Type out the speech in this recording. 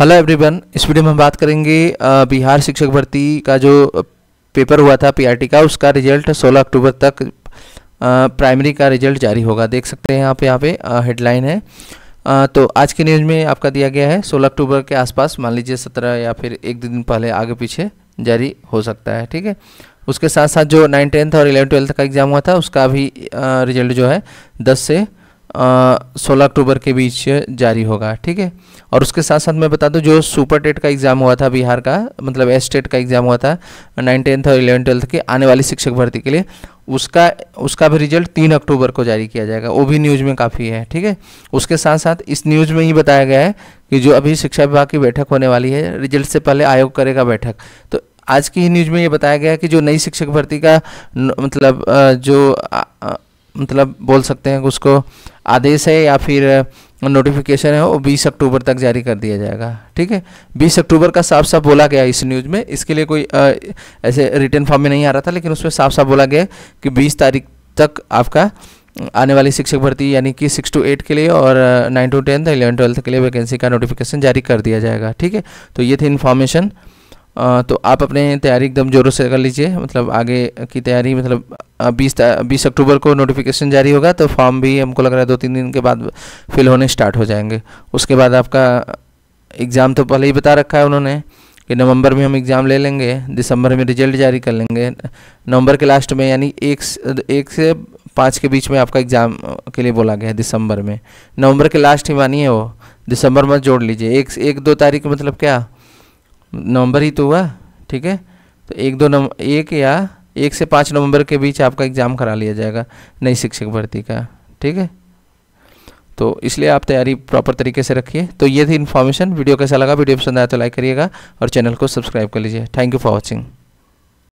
hello everyone इस video में हम बात करेंगे बिहार शिक्षक भर्ती का जो पेपर हुआ था पीआरटी का उसका रिजल्ट 16 अक्टूबर तक प्राइमरी का रिजल्ट जारी होगा देख सकते हैं यहाँ पे यहाँ पे हेडलाइन है आ, तो आज के न्यूज़ में आपका दिया गया है 16 अक्टूबर के आसपास मान लीजिए 17 या फिर एक दिन पहले आगे पीछे जारी हो सकता है ठीक है उसके साथ साथ जो नाइन टेंथ और इलेवन ट्वेल्थ का एग्ज़ाम हुआ था उसका भी रिजल्ट जो है दस से सोलह अक्टूबर के बीच जारी होगा ठीक है और उसके साथ साथ मैं बता दूं जो सुपर टेट का एग्ज़ाम हुआ था बिहार का मतलब एस टेट का एग्ज़ाम हुआ था नाइन टेंथ और इलेवन ट्वेल्थ के आने वाली शिक्षक भर्ती के लिए उसका उसका भी रिजल्ट तीन अक्टूबर को जारी किया जाएगा वो भी न्यूज़ में काफ़ी है ठीक है उसके साथ साथ इस न्यूज़ में ही बताया गया है कि जो अभी शिक्षा विभाग की बैठक होने वाली है रिजल्ट से पहले आयोग करेगा बैठक तो आज की ही न्यूज़ में ये बताया गया है कि जो नई शिक्षक भर्ती का मतलब जो मतलब बोल सकते हैं उसको आदेश है या फिर नोटिफिकेशन है वो 20 अक्टूबर तक जारी कर दिया जाएगा ठीक है 20 अक्टूबर का साफ साफ बोला गया इस न्यूज़ में इसके लिए कोई आ, ऐसे रिटर्न फॉर्म में नहीं आ रहा था लेकिन उसमें साफ साफ बोला गया कि 20 तारीख तक आपका आने वाली शिक्षक भर्ती यानी कि सिक्स टू एट के लिए और nine to tenth eleven twelfth के लिए वैकेंसी का नोटिफिकेशन जारी कर दिया जाएगा ठीक है तो ये थी इन्फॉर्मेशन तो आप अपने तैयारी एकदम ज़ोरों से कर लीजिए मतलब आगे की तैयारी मतलब बीस बीस अक्टूबर को नोटिफिकेशन जारी होगा तो फॉर्म भी हमको लग रहा है दो तीन दिन के बाद फिल होने स्टार्ट हो जाएंगे उसके बाद आपका एग्ज़ाम तो पहले ही बता रखा है उन्होंने कि नवंबर में हम एग्ज़ाम ले लेंगे दिसंबर में रिजल्ट जारी कर लेंगे नवंबर के लास्ट में यानी एक एक से पाँच के बीच में आपका एग्ज़ाम के लिए बोला गया है दिसंबर में नवंबर के लास्ट ही मानिए वो दिसंबर मत जोड़ लीजिए एक एक दो तारीख मतलब क्या नवंबर ही तो हुआ ठीक है तो एक दो नव एक या एक से पाँच नवंबर के बीच आपका एग्ज़ाम करा लिया जाएगा नई शिक्षक भर्ती का ठीक है तो इसलिए आप तैयारी प्रॉपर तरीके से रखिए तो ये थी इन्फॉर्मेशन वीडियो कैसा लगा वीडियो पसंद आया तो लाइक करिएगा और चैनल को सब्सक्राइब कर लीजिए थैंक यू फॉर वॉचिंग